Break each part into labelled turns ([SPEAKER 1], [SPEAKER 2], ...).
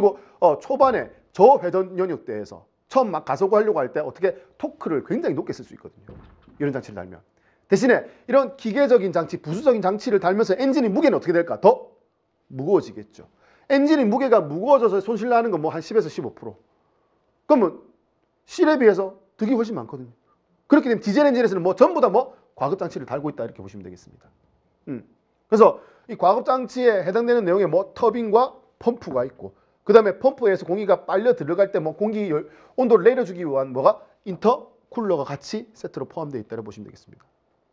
[SPEAKER 1] 그리고 어, 초반에 저회전 연육 때에서 처음 막 가속을 하려고 할 때 어떻게 토크를 굉장히 높게 쓸 수 있거든요. 이런 장치를 달면. 대신에 이런 기계적인 장치, 부수적인 장치를 달면서 엔진의 무게는 어떻게 될까? 더 무거워지겠죠. 엔진의 무게가 무거워져서 손실나는 건 뭐 한 10에서 15%. 그러면 실에 비해서 득이 훨씬 많거든요. 그렇게 되면 디젤 엔진에서는 뭐 전부 다뭐 과급장치를 달고 있다 이렇게 보시면 되겠습니다. 음. 그래서 이 과급장치에 해당되는 내용에 뭐 터빈과 펌프가 있고 그 다음에 펌프에서 공기가 빨려 들어갈 때 뭐 공기 열, 온도를 내려주기 위한 뭐가 인터쿨러가 같이 세트로 포함되어 있다고 보시면 되겠습니다.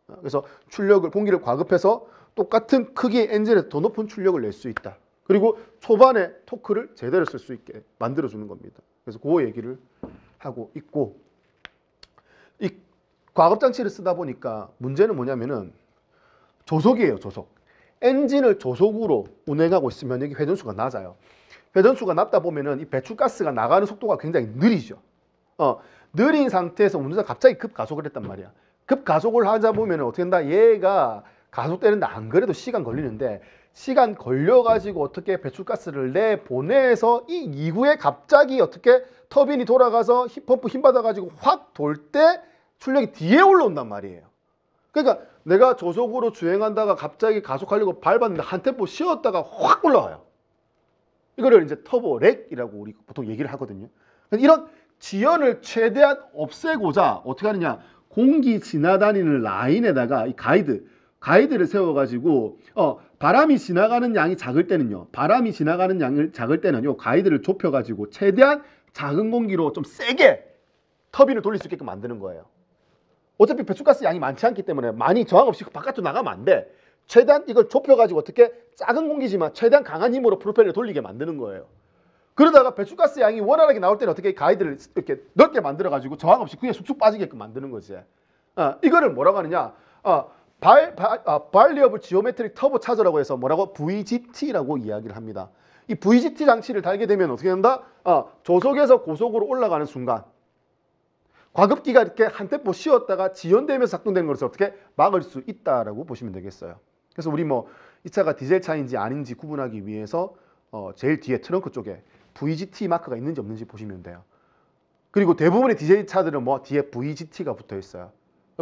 [SPEAKER 1] 어, 그래서 출력을 공기를 과급해서 똑같은 크기의 엔진에서 더 높은 출력을 낼 수 있다. 그리고 초반에 토크를 제대로 쓸 수 있게 만들어주는 겁니다. 그래서 그 얘기를 하고 있고 이 과급장치를 쓰다 보니까 문제는 뭐냐면은 조속이에요, 조속. 엔진을 조속으로 운행하고 있으면 여기 회전수가 낮아요. 회전수가 낮다 보면은 이 배출가스가 나가는 속도가 굉장히 느리죠. 어, 느린 상태에서 운전자 갑자기 급가속을 했단 말이야. 급가속을 하자 보면 어떻게 된다? 얘가 가속되는데 안 그래도 시간 걸리는데 시간 걸려가지고 어떻게 배출가스를 내보내서 이 이후에 갑자기 어떻게 터빈이 돌아가서 펌프 힘받아가지고 확 돌 때 출력이 뒤에 올라온단 말이에요. 그러니까 내가 저속으로 주행한다가 갑자기 가속하려고 밟았는데 한 템포 쉬었다가 확 올라와요. 이거를 이제 터보렉이라고 우리 보통 얘기를 하거든요. 이런 지연을 최대한 없애고자 어떻게 하느냐 공기 지나다니는 라인에다가 이 가이드 가이드를 세워가지고 어 바람이 지나가는 양이 작을 때는요 바람이 지나가는 양을 작을 때는 요 가이드를 좁혀가지고 최대한 작은 공기로 좀 세게 터빈을 돌릴 수 있게끔 만드는 거예요 어차피 배출가스 양이 많지 않기 때문에 많이 저항 없이 바깥으로 나가면 안돼 최대한 이걸 좁혀가지고 어떻게 작은 공기지만 최대한 강한 힘으로 프로펠러 돌리게 만드는 거예요. 그러다가 배출가스 양이 원활하게 나올 때는 어떻게 가이드를 이렇게 넓게 만들어가지고 저항 없이 그냥 쑥쑥 빠지게끔 만드는 거지. 어, 이거를 뭐라고 하느냐. 어, 발, 어, 발, 아, 발리어블 지오메트릭 터보 차저라고 해서 뭐라고 VGT라고 이야기를 합니다. 이 VGT 장치를 달게 되면 어떻게 된다? 어, 조속에서 고속으로 올라가는 순간 과급기가 이렇게 한 템포 쉬었다가 지연되면서 작동되는 것을 어떻게 막을 수 있다라고 보시면 되겠어요. 그래서 우리 뭐 이 차가 디젤 차인지 아닌지 구분하기 위해서 어 제일 뒤에 트렁크 쪽에 VGT 마크가 있는지 없는지 보시면 돼요. 그리고 대부분의 디젤 차들은 뭐 뒤에 VGT가 붙어 있어요.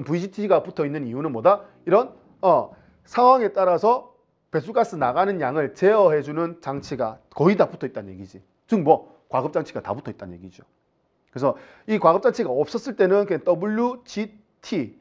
[SPEAKER 1] VGT가 붙어 있는 이유는 뭐다? 이런 어 상황에 따라서 배수가스 나가는 양을 제어해주는 장치가 거의 다 붙어 있다는 얘기지. 즉 뭐 과급장치가 다 붙어 있다는 얘기죠. 그래서 이 과급장치가 없었을 때는 그냥 WGT